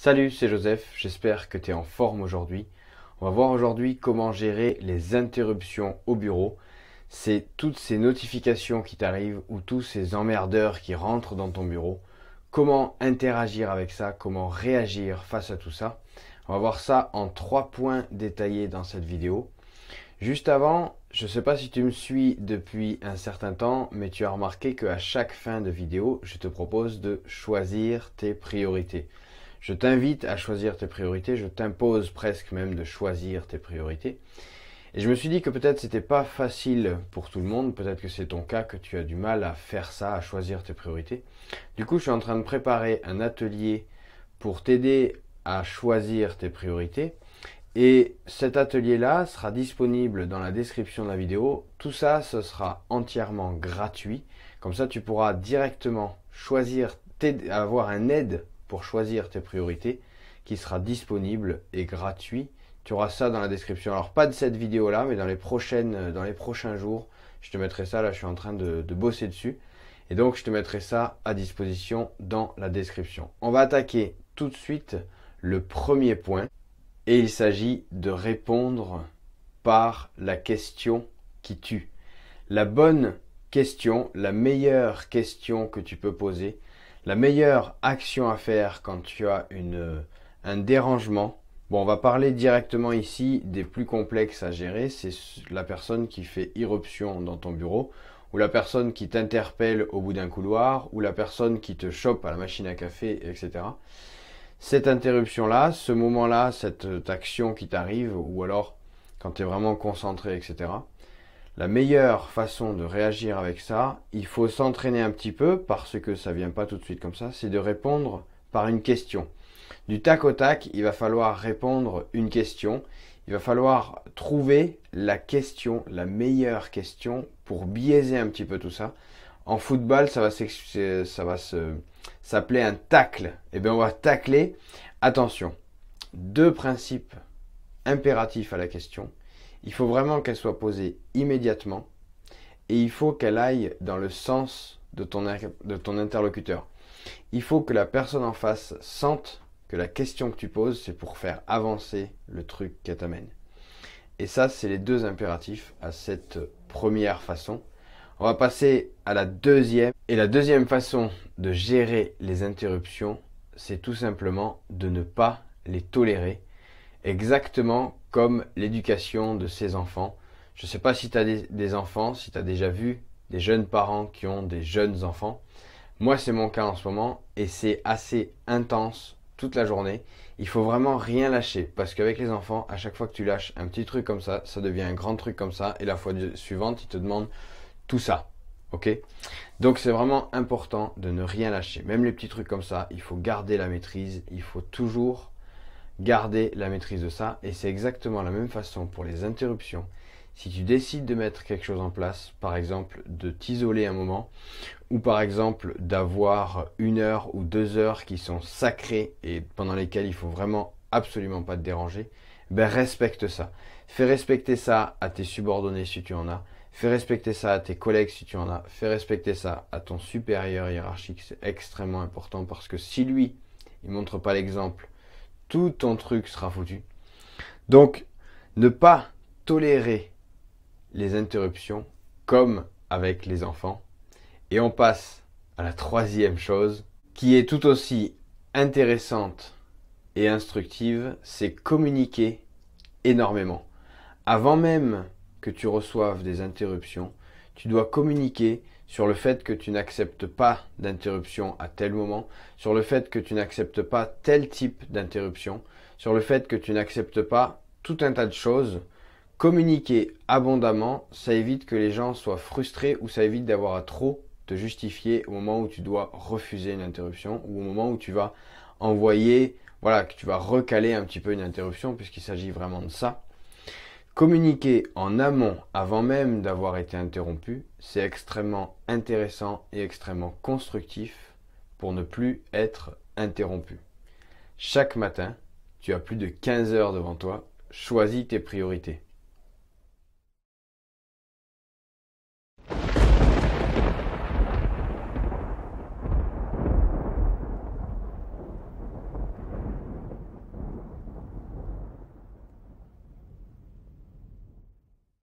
Salut, c'est Joseph, j'espère que tu es en forme aujourd'hui. On va voir aujourd'hui comment gérer les interruptions au bureau. C'est toutes ces notifications qui t'arrivent ou tous ces emmerdeurs qui rentrent dans ton bureau. Comment interagir avec ça, comment réagir face à tout ça. On va voir ça en trois points détaillés dans cette vidéo. Juste avant, je ne sais pas si tu me suis depuis un certain temps, mais tu as remarqué qu'à chaque fin de vidéo, je te propose de choisir tes priorités. Je t'invite à choisir tes priorités, je t'impose presque même de choisir tes priorités. Et je me suis dit que peut-être c'était pas facile pour tout le monde, peut-être que c'est ton cas que tu as du mal à faire ça, à choisir tes priorités. Du coup, je suis en train de préparer un atelier pour t'aider à choisir tes priorités. Et cet atelier-là sera disponible dans la description de la vidéo. Tout ça, ce sera entièrement gratuit. Comme ça, tu pourras directement choisir, avoir un aide pour choisir tes priorités qui sera disponible et gratuit. Tu auras ça dans la description. Alors pas de cette vidéo là, mais dans les prochaines, euh, prochains jours, je te mettrai ça. Là, je suis en train de bosser dessus. Et donc, je te mettrai ça à disposition dans la description. On va attaquer tout de suite le premier point. Et il s'agit de répondre par la question qui tue. La bonne question, la meilleure question que tu peux poser, la meilleure action à faire quand tu as euh, un dérangement, bon, on va parler directement ici des plus complexes à gérer, c'est la personne qui fait irruption dans ton bureau, ou la personne qui t'interpelle au bout d'un couloir, ou la personne qui te chope à la machine à café, etc. Cette interruption-là, ce moment-là, cette euh, action qui t'arrive, ou alors quand tu es vraiment concentré, etc., la meilleure façon de réagir avec ça, il faut s'entraîner un petit peu parce que ça vient pas tout de suite comme ça, c'est de répondre par une question. Du tac au tac, il va falloir répondre une question. Il va falloir trouver la question, la meilleure question pour biaiser un petit peu tout ça. En football, ça va, ça va s'appeler un tacle. Et eh bien, on va tacler. Attention, deux principes impératifs à la question. Il faut vraiment qu'elle soit posée immédiatement et il faut qu'elle aille dans le sens de ton, de ton interlocuteur. Il faut que la personne en face sente que la question que tu poses, c'est pour faire avancer le truc qu'elle t'amène. Et ça, c'est les deux impératifs à cette première façon. On va passer à la deuxième. Et la deuxième façon de gérer les interruptions, c'est tout simplement de ne pas les tolérer, exactement comme l'éducation de ses enfants. Je ne sais pas si tu as des, enfants, si tu as déjà vu des jeunes parents qui ont des jeunes enfants. Moi, c'est mon cas en ce moment et c'est assez intense toute la journée. Il faut vraiment rien lâcher parce qu'avec les enfants, à chaque fois que tu lâches un petit truc comme ça, ça devient un grand truc comme ça et la fois suivante, ils te demandent tout ça. Ok Donc c'est vraiment important de ne rien lâcher. Même les petits trucs comme ça, il faut garder la maîtrise, il faut toujours garder la maîtrise de ça. Et c'est exactement la même façon pour les interruptions. Si tu décides de mettre quelque chose en place, par exemple de t'isoler un moment, ou par exemple d'avoir une heure ou deux heures qui sont sacrées et pendant lesquelles il faut vraiment absolument pas te déranger, ben respecte ça. Fais respecter ça à tes subordonnés si tu en as. Fais respecter ça à tes collègues si tu en as. Fais respecter ça à ton supérieur hiérarchique. C'est extrêmement important parce que si lui, il montre pas l'exemple tout ton truc sera foutu. Donc, ne pas tolérer les interruptions comme avec les enfants. Et on passe à la troisième chose qui est tout aussi intéressante et instructive, c'est communiquer énormément. Avant même que tu reçoives des interruptions, tu dois communiquer sur le fait que tu n'acceptes pas d'interruption à tel moment, sur le fait que tu n'acceptes pas tel type d'interruption, sur le fait que tu n'acceptes pas tout un tas de choses. Communiquer abondamment, ça évite que les gens soient frustrés ou ça évite d'avoir à trop te justifier au moment où tu dois refuser une interruption ou au moment où tu vas envoyer, voilà, que tu vas recaler un petit peu une interruption puisqu'il s'agit vraiment de ça. Communiquer en amont, avant même d'avoir été interrompu, c'est extrêmement intéressant et extrêmement constructif pour ne plus être interrompu. Chaque matin, tu as plus de 15 heures devant toi, choisis tes priorités.